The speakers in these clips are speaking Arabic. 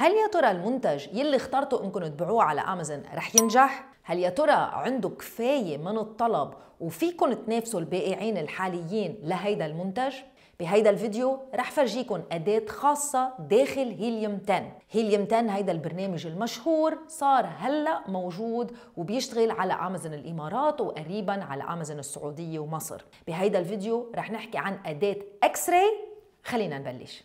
هل يا ترى المنتج يلي اخترتوا انكم تبيعوه على امازون رح ينجح؟ هل يا ترى عنده كفايه من الطلب وفيكم تنافسوا البائعين الحاليين لهيدا المنتج؟ بهيدا الفيديو رح فرجيكم أداة خاصة داخل هيليوم 10 هيليوم 10 هيدا البرنامج المشهور صار هلأ موجود وبيشتغل على أمازون الإمارات وقريبا على أمازون السعودية ومصر بهيدا الفيديو رح نحكي عن أداة اكس راي خلينا نبلش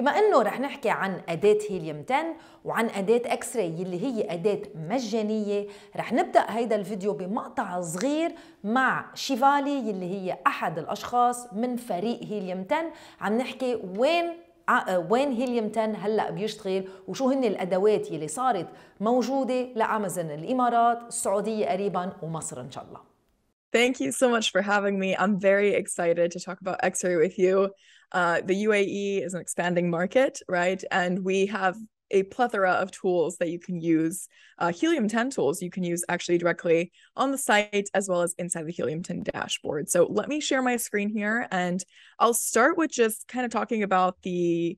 بما انه رح نحكي عن اداه هيليوم 10 وعن اداه اكس راي اللي هي اداه مجانيه رح نبدا هيدا الفيديو بمقطع صغير مع شيفالي اللي هي احد الاشخاص من فريق هيليوم 10 عم نحكي وين وين هيليوم 10 هلا بيشتغل وشو هن الادوات يلي صارت موجوده لامازون الامارات السعوديه قريبا ومصر ان شاء الله Thank you so much for having me. I'm very excited to talk about X-ray with you. Uh, the UAE is an expanding market, right? And we have a plethora of tools that you can use. Uh, Helium 10 tools you can use actually directly on the site as well as inside the Helium 10 dashboard. So let me share my screen here and I'll start with just kind of talking about the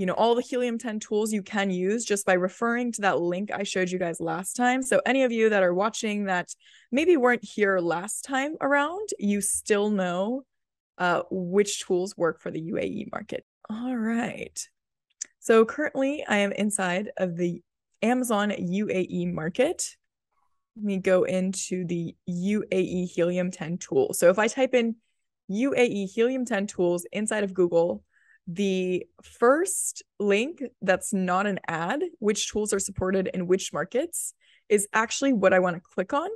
you know all the helium 10 tools you can use just by referring to that link i showed you guys last time so any of you that are watching that maybe weren't here last time around you still know uh, which tools work for the UAE market. All right. So currently, I am inside of the Amazon UAE market. Let me go into the UAE Helium 10 tool. So if I type in UAE Helium 10 tools inside of Google, the first link that's not an ad, which tools are supported in which markets, is actually what I want to click on.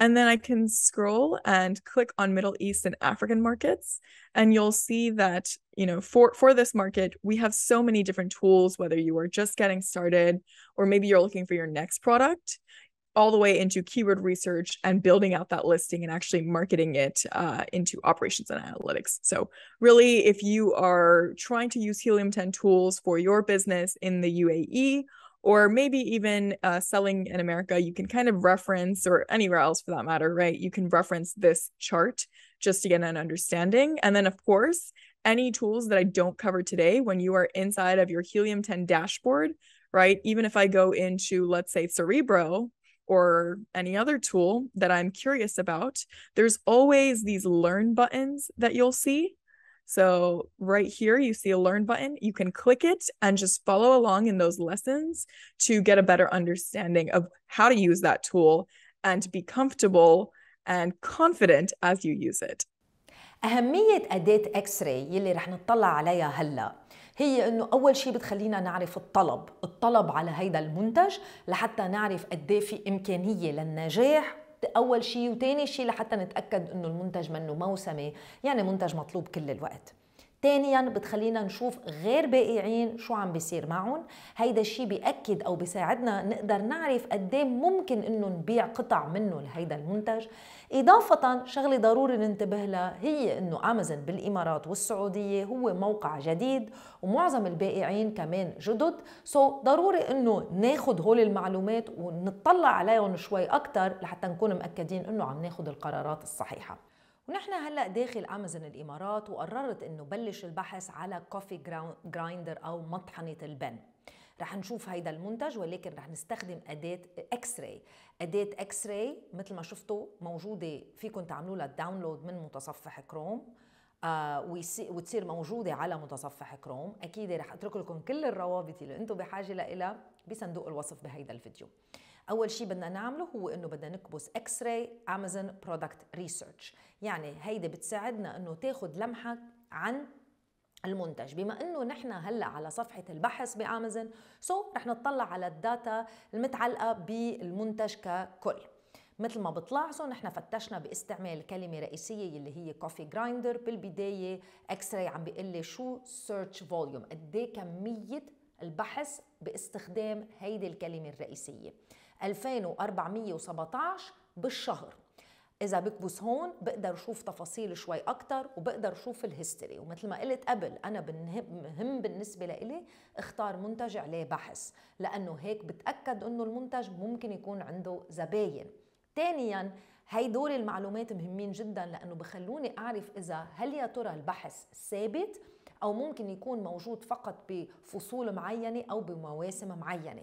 And then I can scroll and click on Middle East and African markets. And you'll see that, you know, for, for this market, we have so many different tools, whether you are just getting started or maybe you're looking for your next product, all the way into keyword research and building out that listing and actually marketing it uh, into operations and analytics. So, really, if you are trying to use Helium 10 tools for your business in the UAE or maybe even uh, selling in America, you can kind of reference, or anywhere else for that matter, right? You can reference this chart just to get an understanding. And then, of course, any tools that I don't cover today, when you are inside of your Helium 10 dashboard, right? Even if I go into, let's say, Cerebro or any other tool that I'm curious about, there's always these learn buttons that you'll see so, right here, you see a learn button. You can click it and just follow along in those lessons to get a better understanding of how to use that tool and to be comfortable and confident as you use it. أهمية أداة إكس راي يلي رح نطلع عليها هلا هي انه اول شيء بتخلينا نعرف الطلب، الطلب على هيدا المنتج لحتى نعرف قد في امكانيه للنجاح اول شيء وثاني شيء لحتى نتاكد انه المنتج منه موسمي يعني منتج مطلوب كل الوقت ثانيا يعني بتخلينا نشوف غير بائعين شو عم بيصير معهم هيدا الشيء بيأكد او بيساعدنا نقدر نعرف قد إيه ممكن انه نبيع قطع منه لهيدا المنتج اضافه شغله ضروري ننتبه لها هي انه امازون بالامارات والسعوديه هو موقع جديد ومعظم البائعين كمان جدد سو so ضروري انه ناخذ هول المعلومات ونطلع عليهم شوي اكثر لحتى نكون مأكدين انه عم ناخذ القرارات الصحيحه ونحن هلا داخل امازون الامارات وقررت انه بلش البحث على كوفي جرايندر او مطحنه البن رح نشوف هيدا المنتج ولكن رح نستخدم أداة اكس راي أداة اكس راي مثل ما شفتوا موجودة فيكم تعملوا لها الداونلود من متصفح كروم آه وتصير موجودة على متصفح كروم أكيد رح أترك لكم كل الروابط اللي أنتم بحاجة لها بصندوق الوصف بهيدا الفيديو اول شيء بدنا نعمله هو انه بدنا نكبس اكس راي امازون برودكت ريسيرش يعني هيدي بتساعدنا انه تاخذ لمحه عن المنتج بما انه نحن هلا على صفحه البحث بامازون سو so رح نطلع على الداتا المتعلقه بالمنتج ككل مثل ما بتلاحظوا نحن فتشنا باستعمال كلمه رئيسيه اللي هي كوفي جرايندر بالبدايه اكس راي عم بيقول لي شو سيرش فوليوم قد إيه كميه البحث باستخدام هيدي الكلمه الرئيسيه 2417 بالشهر اذا بكبس هون بقدر اشوف تفاصيل شوي اكتر وبقدر اشوف الهيستوري ومثل ما قلت قبل انا مهم بالنسبه لإلي اختار منتج عليه بحث لانه هيك بتاكد انه المنتج ممكن يكون عنده زباين ثانيا هيدول المعلومات مهمين جدا لانه بخلوني اعرف اذا هل يا ترى البحث ثابت او ممكن يكون موجود فقط بفصول معينه او بمواسم معينه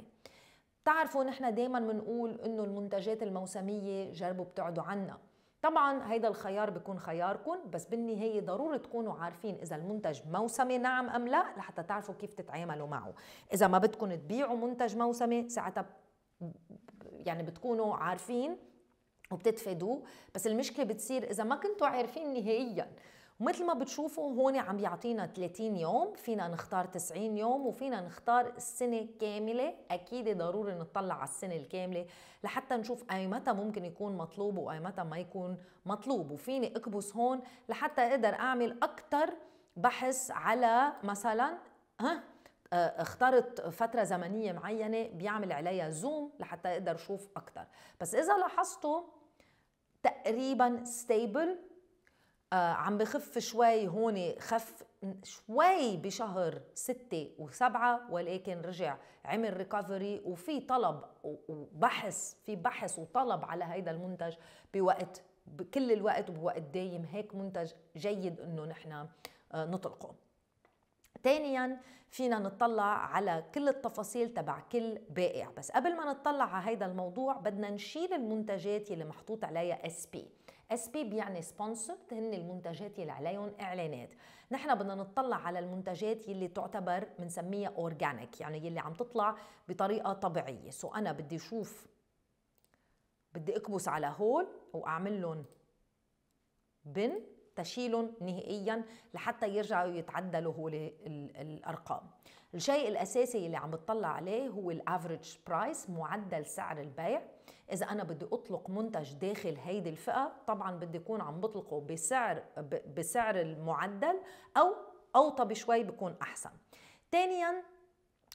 بتعرفوا نحن دايما بنقول انه المنتجات الموسميه جربوا ابتعدوا عنها طبعا هيدا الخيار بيكون خياركم بس بالنهاية ضروري تكونوا عارفين إذا المنتج موسمي نعم أم لا لحتى تعرفوا كيف تتعاملوا معه إذا ما بدكم تبيعوا منتج موسمي ساعتها يعني بتكونوا عارفين وبتتفادوه بس المشكلة بتصير إذا ما كنتوا عارفين نهائياً ومثل ما بتشوفوا هون عم بيعطينا 30 يوم فينا نختار 90 يوم وفينا نختار السنة كاملة أكيد ضروري نطلع على السنة الكاملة لحتى نشوف أي متى ممكن يكون مطلوب وأي متى ما يكون مطلوب وفيني أكبس هون لحتى أقدر أعمل أكثر بحث على مثلا ها آه، اخترت فترة زمنية معينة بيعمل عليها زوم لحتى اقدر اشوف اكثر بس اذا لاحظتوا تقريبا ستيبل آه، عم بخف شوي هون خف شوي بشهر ستة وسبعة ولكن رجع عمل ريكفري وفي طلب وبحث في بحث وطلب على هيدا المنتج بوقت بكل الوقت وبوقت دايم هيك منتج جيد انه نحن آه، نطلقه ثانيا فينا نطلع على كل التفاصيل تبع كل بائع بس قبل ما نطلع على هيدا الموضوع بدنا نشيل المنتجات اللي محطوط عليها اس بي اس بي يعني سبونسرد هن المنتجات يلي عليهم اعلانات نحن بدنا نطلع على المنتجات يلي تعتبر بنسميها اورجانيك يعني يلي عم تطلع بطريقه طبيعيه سو انا بدي اشوف بدي اكبس على هول واعمل لهم بن تشيلهم نهائيا لحتى يرجعوا يتعدلوا هو الارقام الشيء الاساسي اللي عم بتطلع عليه هو الافريج برايس معدل سعر البيع اذا انا بدي اطلق منتج داخل هيدي الفئه طبعا بدي اكون عم بطلقه بسعر بسعر المعدل او اوطى بشوي بكون احسن ثانيا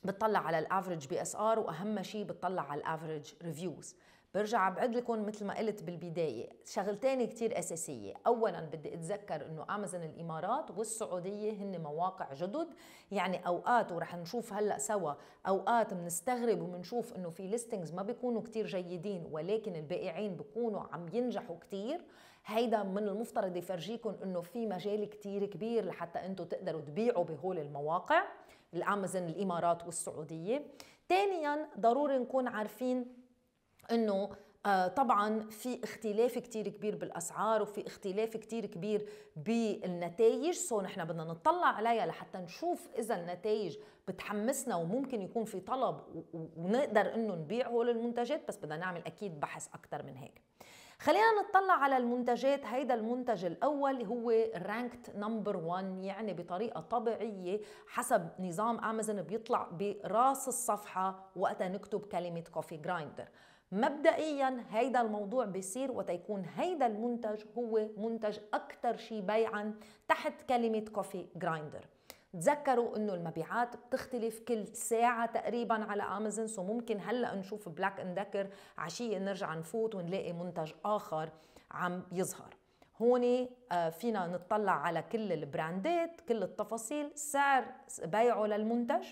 بتطلع على الافريج بي اس ار واهم شيء بتطلع على الافريج ريفيوز برجع بعد لكم مثل ما قلت بالبدايه شغلتين كتير اساسيه اولا بدي اتذكر انه امازون الامارات والسعوديه هن مواقع جدد يعني اوقات ورح نشوف هلا سوا اوقات بنستغرب وبنشوف انه في ليستنجز ما بيكونوا كتير جيدين ولكن البائعين بيكونوا عم ينجحوا كتير هيدا من المفترض يفرجيكم انه في مجال كتير كبير لحتى انتم تقدروا تبيعوا بهول المواقع الامازون الامارات والسعوديه ثانيا ضروري نكون عارفين انه آه، طبعا في اختلاف كتير كبير بالاسعار وفي اختلاف كتير كبير بالنتائج سو نحن بدنا نطلع عليها لحتى نشوف اذا النتائج بتحمسنا وممكن يكون في طلب ونقدر انه نبيع هول المنتجات بس بدنا نعمل اكيد بحث اكثر من هيك خلينا نطلع على المنتجات هيدا المنتج الاول هو رانكت نمبر 1 يعني بطريقه طبيعيه حسب نظام امازون بيطلع براس الصفحه وقتها نكتب كلمه كوفي جرايندر مبدئيا هيدا الموضوع بيصير وتيكون هيدا المنتج هو منتج أكثر شيء بيعا تحت كلمة كوفي جرايندر تذكروا انه المبيعات بتختلف كل ساعة تقريبا على امازون سو ممكن هلا نشوف بلاك اندكر عشية نرجع نفوت ونلاقي منتج اخر عم يظهر هون آه، فينا نطلع على كل البراندات كل التفاصيل سعر بيعه للمنتج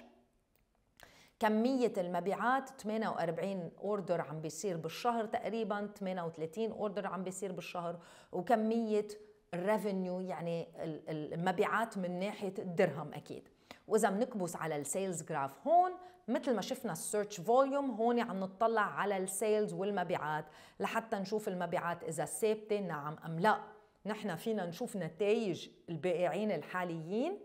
كمية المبيعات 48 اوردر عم بيصير بالشهر تقريبا 38 اوردر عم بيصير بالشهر وكمية الريفينيو يعني المبيعات من ناحية الدرهم أكيد وإذا بنكبس على السيلز جراف هون مثل ما شفنا السيرش فوليوم هون عم نطلع على السيلز والمبيعات لحتى نشوف المبيعات إذا ثابتة نعم أم لا نحن فينا نشوف نتائج البائعين الحاليين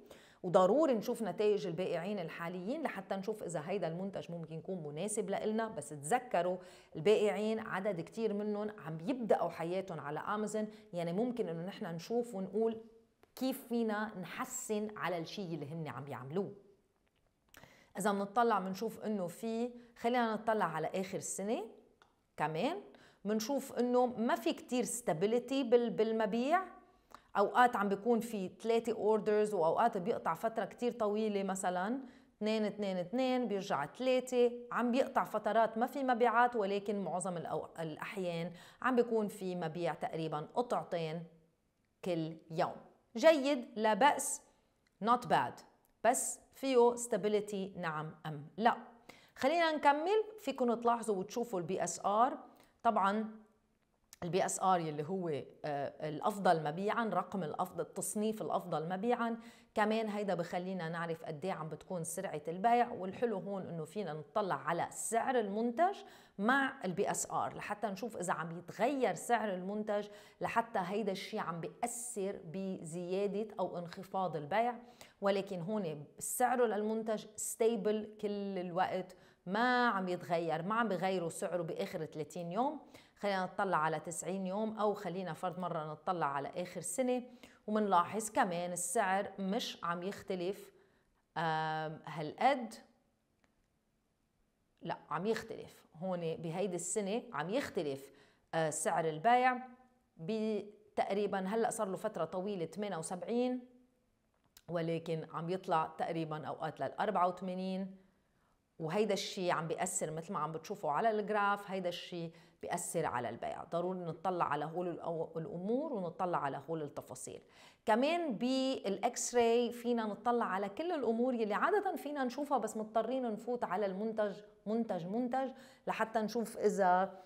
وضروري نشوف نتائج البائعين الحاليين لحتى نشوف اذا هيدا المنتج ممكن يكون مناسب لنا بس تذكروا البائعين عدد كتير منهم عم يبداوا حياتهم على امازون يعني ممكن انه نحن نشوف ونقول كيف فينا نحسن على الشيء اللي هن عم يعملوه اذا بنطلع بنشوف انه في خلينا نطلع على اخر السنه كمان بنشوف انه ما في كتير ستابيليتي بالمبيع اوقات عم بيكون في ثلاثه اوردرز واوقات بيقطع فتره كتير طويله مثلا اثنين اثنين اثنين بيرجع ثلاثة عم بيقطع فترات ما في مبيعات ولكن معظم الاحيان عم بيكون في مبيع تقريبا قطعتين كل يوم جيد لا باس not bad بس فيه stability نعم ام لا خلينا نكمل فيكم تلاحظوا وتشوفوا البي اس ار طبعا البي اس ار يلي هو آه، الافضل مبيعا رقم الافضل التصنيف الافضل مبيعا كمان هيدا بخلينا نعرف قد إيه عم بتكون سرعه البيع والحلو هون انه فينا نطلع على سعر المنتج مع البي اس ار لحتى نشوف اذا عم يتغير سعر المنتج لحتى هيدا الشيء عم بياثر بزياده او انخفاض البيع ولكن هون سعره للمنتج ستيبل كل الوقت ما عم يتغير ما عم بغيروا سعره باخر 30 يوم خلينا نطلع على 90 يوم او خلينا فرض مره نطلع على اخر سنه ومنلاحظ كمان السعر مش عم يختلف هالقد لا عم يختلف هون بهيدي السنه عم يختلف آه، سعر البيع تقريبا هلا صار له فتره طويله 78 ولكن عم يطلع تقريبا اوقات لل 84 وهيدا الشيء عم بيأثر مثل ما عم بتشوفوا على الجراف هيدا الشيء بيأثر على البيع ضروري نطلع على هول الأمور ونطلع على هول التفاصيل كمان بالإكس راي فينا نطلع على كل الأمور يلي عادة فينا نشوفها بس مضطرين نفوت على المنتج منتج منتج لحتى نشوف إذا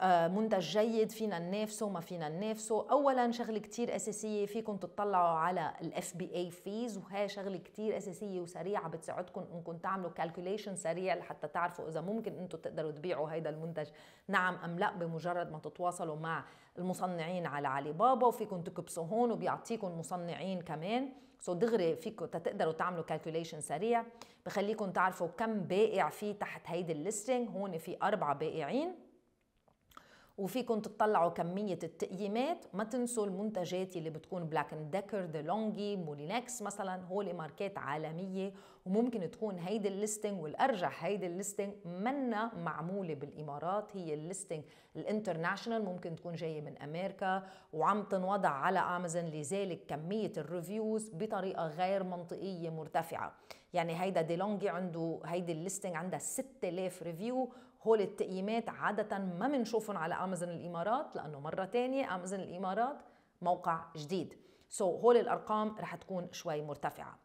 آه، منتج جيد فينا ننافسه ما فينا ننافسه اولا شغله كتير اساسيه فيكم تطلعوا على الاف بي اي فيز وهي شغله كتير اساسيه وسريعه بتساعدكم انكم تعملوا كالكوليشن سريع لحتى تعرفوا اذا ممكن انتم تقدروا تبيعوا هيدا المنتج نعم ام لا بمجرد ما تتواصلوا مع المصنعين على علي بابا وفيكم تكبسوا هون وبيعطيكم مصنعين كمان سو so دغري فيكم تقدروا تعملوا كالكوليشن سريع بخليكم تعرفوا كم بائع في تحت هيدي الليستنج هون في اربعه بائعين وفيكم تطلعوا كمية التقييمات ما تنسوا المنتجات اللي بتكون بلاك اند ديكر ديلونجي مولينكس مثلا هول ماركات عالمية وممكن تكون هيدي الليستنج والأرجح هيدي الليستنج منا معمولة بالإمارات هي الليستنج الانترناشنال ممكن تكون جاية من أمريكا وعم تنوضع على أمازون لذلك كمية الريفيوز بطريقة غير منطقية مرتفعة يعني هيدا ديلونجي عنده هيدي الليستنج عندها 6000 ريفيو هول التقييمات عادة ما بنشوفهم على امازون الامارات لانه مرة تانية امازون الامارات موقع جديد سو so, هول الارقام رح تكون شوي مرتفعة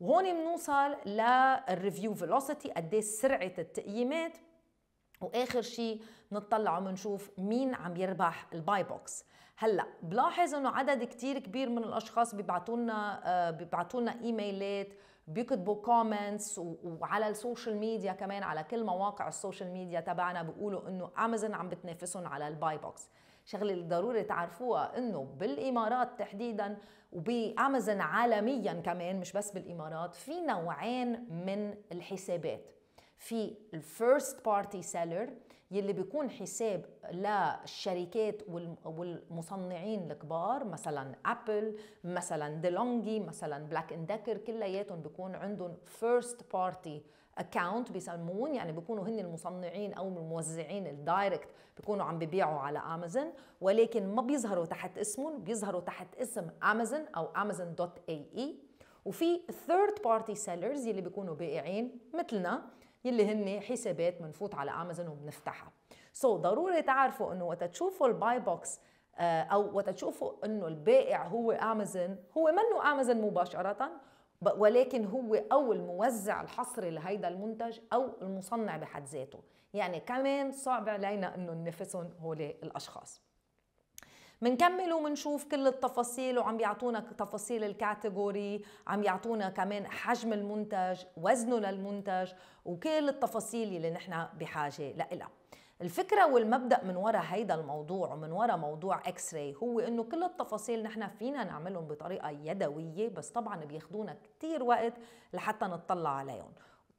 وهون بنوصل للريفيو فيلوسيتي قد إيه سرعة التقييمات واخر شيء بنطلع وبنشوف مين عم يربح الباي بوكس هلا بلاحظ انه عدد كتير كبير من الاشخاص بيبعتوا لنا آه، بيبعتوا لنا ايميلات بيكتبوا كومنتس وعلى السوشيال ميديا كمان على كل مواقع السوشيال ميديا تبعنا بيقولوا انه امازون عم بتنافسهم على الباي بوكس شغله اللي ضروري تعرفوها انه بالامارات تحديدا وبامازون عالميا كمان مش بس بالامارات في نوعين من الحسابات في الفيرست بارتي سيلر يلي بيكون حساب للشركات والمصنعين الكبار مثلا ابل مثلا ديلونجي مثلا بلاك اندكر كلياتهم بيكون عندهم فيرست بارتي اكونت بيسمون يعني بيكونوا هن المصنعين او الموزعين الدايركت بيكونوا عم ببيعوا على امازون ولكن ما بيظهروا تحت اسمهم بيظهروا تحت اسم امازون او امازون دوت اي اي وفي ثيرد بارتي سيلرز يلي بيكونوا بائعين مثلنا يلي هن حسابات بنفوت على امازون وبنفتحها سو so, ضروري تعرفوا انه وقت تشوفوا الباي آه، بوكس او وقت تشوفوا انه البائع هو امازون هو منه امازون مباشره ولكن هو او الموزع الحصري لهيدا المنتج او المصنع بحد ذاته يعني كمان صعب علينا انه ننافسهم هول الاشخاص منكمل ومنشوف كل التفاصيل وعم بيعطونا تفاصيل الكاتيجوري عم يعطونا كمان حجم المنتج وزنه للمنتج وكل التفاصيل اللي نحن بحاجه لها الفكرة والمبدأ من وراء هيدا الموضوع ومن وراء موضوع اكس راي هو انه كل التفاصيل نحن فينا نعملهم بطريقة يدوية بس طبعا بياخذونا كثير وقت لحتى نطلع عليهم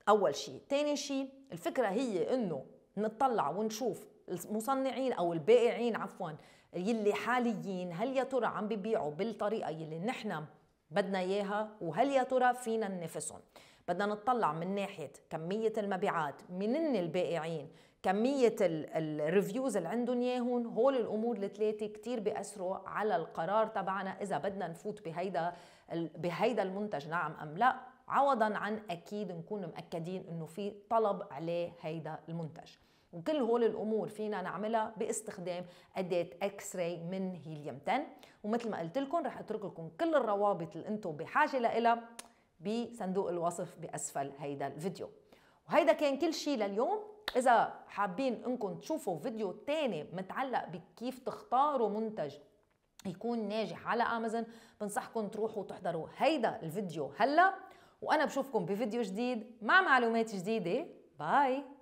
اول شيء ثاني شيء الفكرة هي انه نطلع ونشوف المصنعين او البائعين عفوا يلي حاليين هل يا ترى عم ببيعوا بالطريقه يلي نحن بدنا اياها وهل يا ترى فينا ننافسهم بدنا نطلع من ناحيه كميه المبيعات منن البائعين كمية الريفيوز اللي عندهم ياهن هول الأمور الثلاثة كتير بيأثروا على القرار تبعنا إذا بدنا نفوت بهيدا بهيدا المنتج نعم أم لا عوضا عن أكيد نكون مأكدين إنه في طلب عليه هيدا المنتج وكل هول الامور فينا نعملها باستخدام اداه اكس راي من هيليوم 10 ومثل ما قلت لكم رح اترك لكم كل الروابط اللي انتم بحاجه لها بصندوق الوصف باسفل هيدا الفيديو وهيدا كان كل شيء لليوم اذا حابين انكم تشوفوا فيديو تاني متعلق بكيف تختاروا منتج يكون ناجح على امازون بنصحكم تروحوا تحضروا هيدا الفيديو هلا وانا بشوفكم بفيديو جديد مع معلومات جديده باي